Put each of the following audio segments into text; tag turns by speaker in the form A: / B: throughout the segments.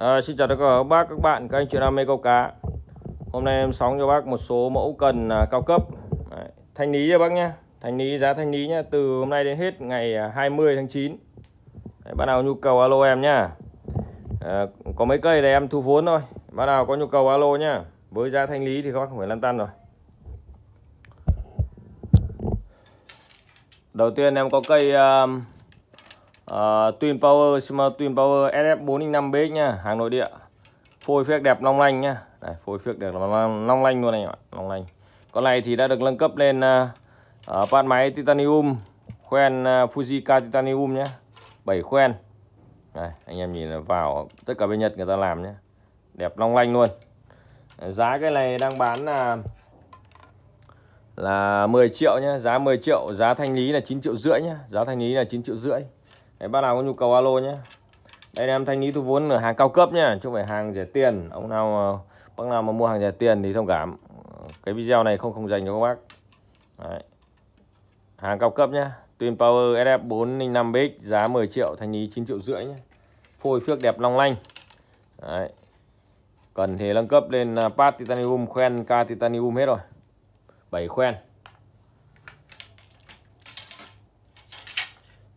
A: À, xin chào tất cả các bác các bạn các anh chị đam mê câu cá hôm nay em sóng cho bác một số mẫu cần à, cao cấp Đấy, thanh lý cho bác nhé thanh lý giá thanh lý nhé từ hôm nay đến hết ngày 20 à, tháng 9 Đấy, bạn nào nhu cầu alo em nhé à, ờ, có mấy cây này em thu vốn thôi bạn nào có nhu cầu alo nhé với giá thanh lý thì các bác không phải lăn tăn rồi đầu tiên em có cây uh, uh, Twin Power Sima Twin Power SF405BX nha hàng nội địa phôi phết đẹp long lanh nhá Đây, phôi phết đẹp long lanh luôn này ạ long lanh con này thì đã được nâng cấp lên uh, ờ, ờ, van máy titanium khoen uh, Fujica titanium nhá 7 khoen Đây, anh em nhìn vào tất cả bên Nhật người ta làm nhé đẹp long lanh luôn giá cái này đang bán là uh, là 10 triệu nhé giá 10 triệu giá thanh lý là 9 triệu rưỡi nhé giá thanh lý là 9 triệu rưỡi đấy bác nào có nhu cầu alo nhé đây em thanh lý thu vốn ở hàng cao cấp nhá chứ không phải hàng rẻ tiền ông nào bác nào mà mua hàng rẻ tiền thì thông cảm cái video này không không dành cho các bác đấy. hàng cao cấp nhá Twin Power SF405BX giá 10 triệu thanh lý 9 triệu rưỡi nhé phôi phước đẹp long lanh đấy. cần thì nâng cấp lên à, pad titanium khoen ca titanium hết rồi 7 khoen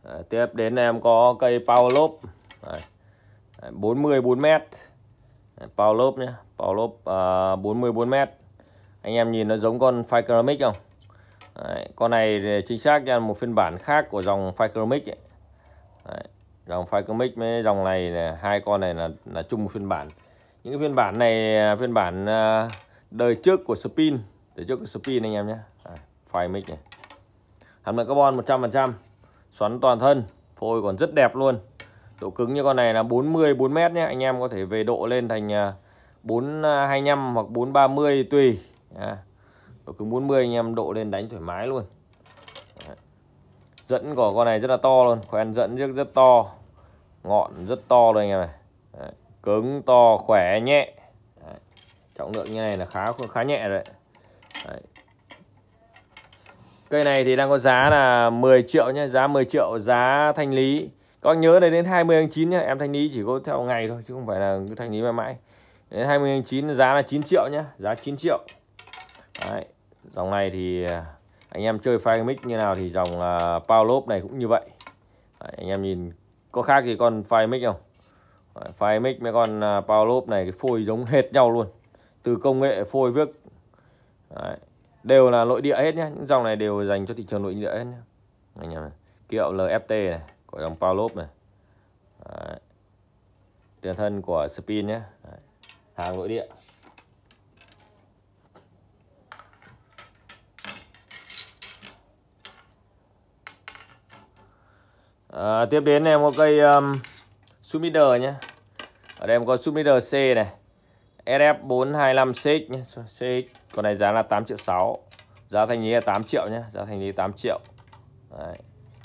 A: Đấy, tiếp đến em có cây Pavlov 44 m Pavlov nhé Pavlov à, 44 m anh em nhìn nó giống con Ficromic không Đấy, con này chính xác là một phiên bản khác của dòng Ficromic ấy. Đấy, dòng Ficromic với dòng này, hai con này là là chung một phiên bản những phiên bản này à, phiên bản à, đời trước của Spin đời trước của Spin anh em nhé Ficromic này hàm lượng carbon 100% xoắn toàn thân phôi còn rất đẹp luôn độ cứng như con này là 40 4 mét nhé anh em có thể về độ lên thành 425 à, hoặc 430 tùy à, độ cứng 40 anh em độ lên đánh thoải mái luôn dẫn của con này rất là to luôn khoen dẫn rất rất to ngọn rất to luôn anh em này à, cứng to khỏe nhẹ à, trọng lượng như này là khá khá nhẹ rồi đấy. Cây này thì đang có giá là 10 triệu nhé Giá 10 triệu giá thanh lý Các bác nhớ đây đến 20 tháng 9 nhé Em thanh lý chỉ có theo ngày thôi Chứ không phải là cứ thanh lý mãi mãi Đến 20 tháng 9 giá là 9 triệu nhé Giá 9 triệu Đấy. Dòng này thì à, anh em chơi file mix như nào thì dòng uh, à, Paolop này cũng như vậy Đấy, Anh em nhìn có khác gì con file mix không Đấy, File mic với con uh, à, Paolop này cái phôi giống hệt nhau luôn Từ công nghệ phôi viết Đấy đều là nội địa hết nhé những dòng này đều dành cho thị trường nội địa hết nhé anh em này kiệu LFT này của dòng Palop này Đấy. tiền thân của Spin nhé Đấy. hàng nội địa à, tiếp đến em có cây um, Sumider nhé ở đây em có Sumider C này SF425CX nhé CX con này giá là 8 triệu 6 giá thanh lý là 8 triệu nhé giá thanh lý 8 triệu Đấy.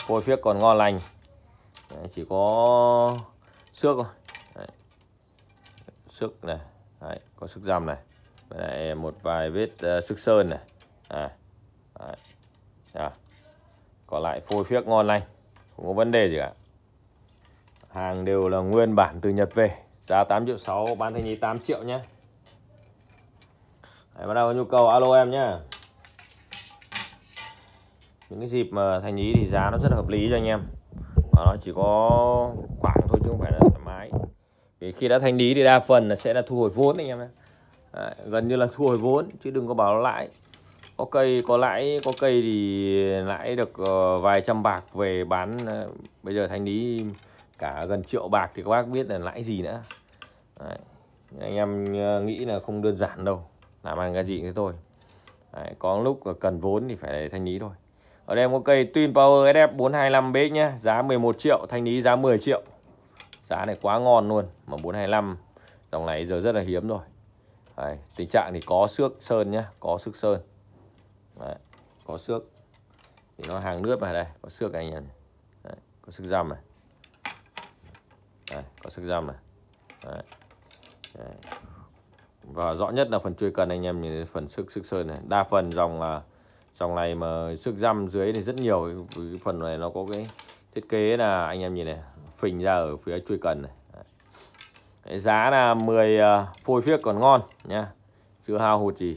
A: phôi phiếc còn ngon lành Đấy, chỉ có xước thôi Đấy. xước này Đấy. có xước răm này Với lại một vài vết uh, xước sơn này à. Đấy. À. còn lại phôi phiếc ngon lành không có vấn đề gì cả hàng đều là nguyên bản từ Nhật về giá 8 triệu 6 bán thanh lý 8 triệu nhé Đấy, bắt đầu nhu cầu alo em nhá những cái dịp mà thành ý thì giá nó rất là hợp lý cho anh em và nó chỉ có khoảng thôi chứ không phải là thoải mái vì khi đã thanh lý thì đa phần là sẽ là thu hồi vốn anh em nhé à, gần như là thu hồi vốn chứ đừng có bảo lãi có cây có lãi có cây thì lãi được ờ, vài trăm bạc về bán ờ, bây giờ thanh lý cả gần triệu bạc thì các bác biết là lãi gì nữa Đấy. anh em ờ, nghĩ là không đơn giản đâu làm ăn cái gì thế thôi Đấy, có lúc là cần vốn thì phải thanh lý thôi ở đây em có cây Twin Power sf 425 B nhé giá 11 triệu thanh lý giá 10 triệu giá này quá ngon luôn mà 425 dòng này giờ rất là hiếm rồi Đấy, tình trạng thì có xước sơn nhá có xước sơn Đấy, có xước thì nó hàng nước mà đây có xước anh em có xước răm này Đấy, có xước răm này Đấy. Đấy và rõ nhất là phần chuôi cần anh em nhìn phần sức sức sơn này đa phần dòng là dòng này mà sức răm dưới thì rất nhiều cái phần này nó có cái thiết kế là anh em nhìn này phình ra ở phía chuôi cần này Đấy, giá là 10 à, phôi phiếc còn ngon nhá chưa hao hụt gì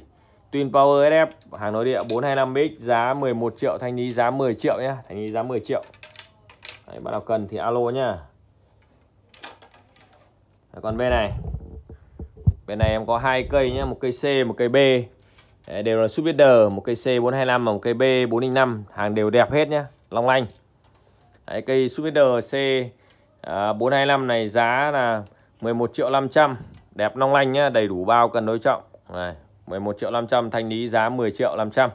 A: Twin Power SF hàng nội địa 425X giá 11 triệu thanh lý giá 10 triệu nhá thanh lý giá 10 triệu Đấy, bạn nào cần thì alo nhá còn bên này bên này em có hai cây nhá một cây C một cây B Đấy, đều là subsider một cây C425 và một cây B405 hàng đều đẹp hết nhá Long lanh Đấy, cây subsider C425 à, này giá là 11 triệu 500 đẹp Long lanh nhá đầy đủ bao cần đối trọng này 11 triệu 500 thanh lý giá 10 triệu 500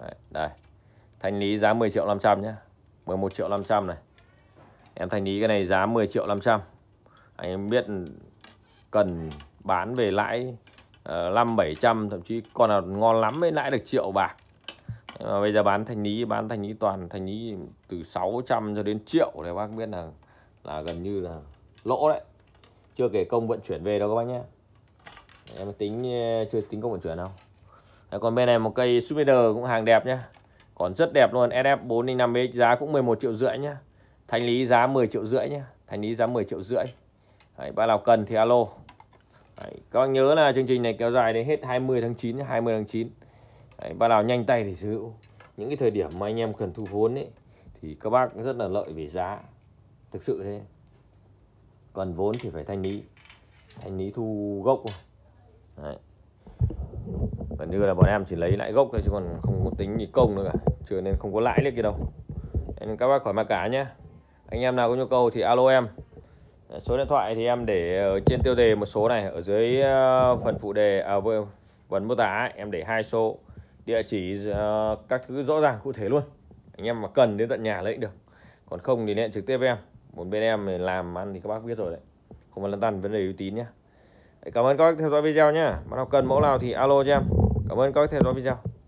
A: Đấy, đây thanh lý giá 10 triệu 500 nhá 11 triệu 500 này em thanh lý cái này giá 10 triệu 500 anh em biết cần bán về lãi ờ, năm bảy trăm thậm chí còn là ngon lắm mới lãi được triệu bạc mà bây giờ bán thành lý bán thành lý toàn thành lý từ 600 cho đến triệu để bác biết là là gần như là lỗ đấy chưa kể công vận chuyển về đâu các bác nhé em tính ờ, chưa tính công vận chuyển đâu còn bên này một cây Sumider cũng hàng đẹp nhá còn rất đẹp luôn SF 405 BX giá cũng 11 triệu rưỡi nhá thành lý giá 10 triệu rưỡi nhá thành lý giá 10 triệu rưỡi Đấy, bác nào cần thì alo Đấy, các bác nhớ là chương trình này kéo dài đến hết 20 tháng 9 20 tháng 9 Đấy, bác nào nhanh tay thì sở hữu những cái thời điểm mà anh em cần thu vốn ấy thì các bác rất là lợi về giá thực sự thế còn vốn thì phải thanh lý thanh lý thu gốc Đấy. gần như là bọn em chỉ lấy lại gốc thôi chứ còn không có tính gì công nữa cả cho nên không có lãi nữa gì đâu nên các bác khỏi mà cả nhé anh em nào có nhu cầu thì alo em số điện thoại thì em để ở trên tiêu đề một số này ở dưới ờ, phần phụ đề à, phần mô tả em để hai số địa chỉ ờ, các thứ rõ ràng cụ thể luôn anh em mà cần đến tận nhà lấy được còn không thì liên trực tiếp em một bên em làm ăn thì các bác biết rồi đấy không phải lăn tăn vấn đề uy tín nhé cảm ơn các bác theo dõi video nhé bạn nào cần mẫu nào thì alo cho em cảm ơn các bác theo dõi video